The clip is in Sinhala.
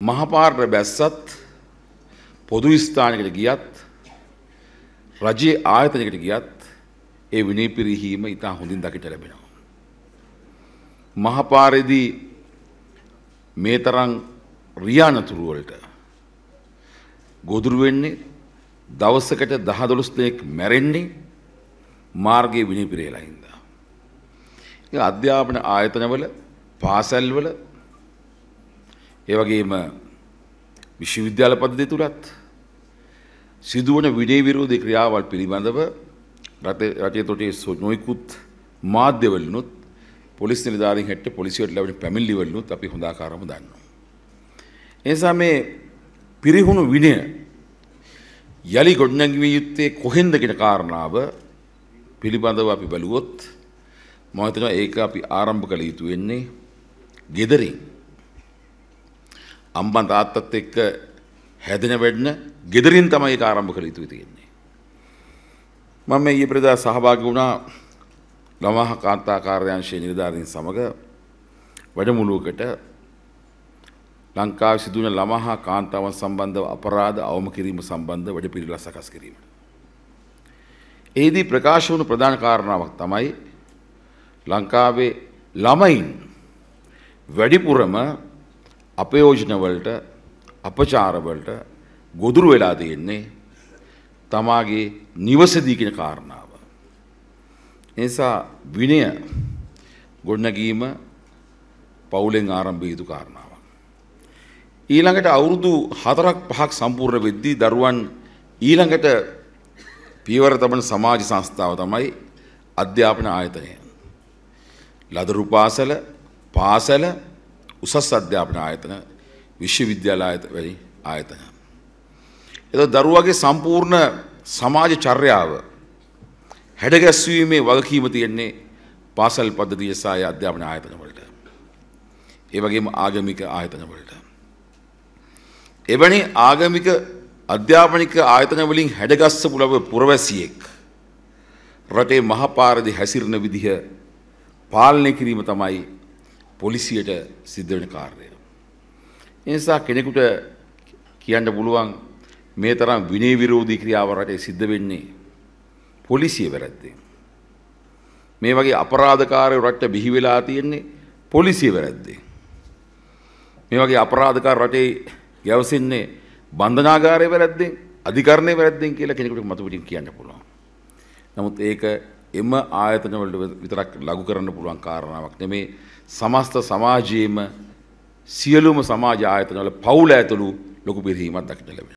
මහපාරට බැස්සත් පොදු ස්ථානකට ගියත් රජයේ ආයතනකට ගියත් ඒ විනේ පිරිහීම ඉතා හොඳින් දකිට ලැබෙනවා. මහපාරෙදී මේ තරම් රියානතුරුවලට ගොදුරු වෙන්නේ දවසකට දහ දොළොස් දෙනෙක් මැරෙන්නේ මාර්ගයේ විනිපිරේලා හින්දා. ඒ අධ්‍යාපන ආයතනවල පාසල්වල ඒ වගේම විශ්වවිද්‍යාල පද්ධතිය තුලත් සිදුවන විඩේ විරෝධී ක්‍රියාවල් පිළිබඳව රටේ තොටේ නොයිකුත් මාධ්‍යවලිනුත් පොලිස් නිලධාරීන් හැට පොලිසියට ලැබෙන පැමිණිලිවලිනුත් අපි හොඳාකාරවම දන්නවා. ඒ නිසා මේ පිරිහුණු විනය යලි ගොඩනැගිය යුත්තේ කොහෙන්ද කියන කාරණාව පිළිබඳව අපි බැලුවොත් මම හිතනවා ඒක අපි ආරම්භ කළ යුතු වෙන්නේ gederin අම්බන් තාත්තත් එක්ක හැදෙන වැඩන ගෙදරින් තමයි ආරම්භ කළ යුතු තියෙන්නේ. මම මේ ඊයේ ප්‍රදා සහභාගී වුණා ළමහ කාන්තා කාර්යාංශයේ නිලධාරීන් සමග වැඩමුළුවකට ලංකාවේ සිදුවන ළමහ කාන්තාවන් සම්බන්ධව අපරාධ අවම කිරීම සම්බන්ධ වැඩපිළිවෙළ සකස් කිරීම. එෙහිදී ප්‍රකාශ වුණු ප්‍රධාන කාරණාවක් තමයි ලංකාවේ ළමයින් වැඩිපුරම අපයෝජනවලට අපචාරවලට ගොදුරු වෙලා තියෙන්නේ තමාගේ නිවසදී කියන කාරණාව. එනිසා විනය ගොඩනැගීම පවුලෙන් ආරම්භ යුතු කාරණාවක්. ඊළඟට අවුරුදු 4ක් 5ක් සම්පූර්ණ වෙද්දී දරුවන් ඊළඟට පියවර තබන සමාජ සංස්ථාව තමයි අධ්‍යාපන ආයතනය. ලදරු පාසල, පාසල උසස් අධ්‍යාපන ආයතන විශ්වවිද්‍යාල වැනි ආයතන. එද දරුවගේ සම්පූර්ණ සමාජ චර්යාව හැඩගැස්වීමේ වගකීම තියෙන්නේ පාසල් පද්ධතිය සහ අධ්‍යාපන ආයතන වලට. ඒ වගේම ආගමික ආයතන වලට. එවැනි ආගමික අධ්‍යාපනික ආයතන වලින් හැඩගස්සපු ලබ පුරවැසියෙක් රටේ මහපාරදී හැසිරෙන විදිහ පාලනය කිරීම තමයි පොලිසියට සිද්ධ වෙන කාර්යය. එනිසා කෙනෙකුට කියන්න පුළුවන් මේ තරම් විනය විරෝධී ක්‍රියාව රටේ සිද්ධ වෙන්නේ පොලිසිය වැරද්දේ. මේ වගේ අපරාධකාරයෝ රටට බිහි වෙලා තියෙන්නේ පොලිසිය වැරද්දේ. මේ වගේ අපරාධකාර රටේ ගැවසෙන්නේ බන්ධනාගාරය වැරද්දෙන් අධිකරණය වැරද්දෙන් කියලා කෙනෙකුට මතු පිටින් කියන්න පුළුවන්. නමුත් ඒක එම ආයතනවලට විතරක් ලඟු කරන්න පුළුවන් කාරණාවක් නෙමේ සමස්ත සමාජයේම සියලුම සමාජ ආයතනවල පවුල ඇතුළු ලොකු පිරිහීමක් දක්නට ලැබෙනවා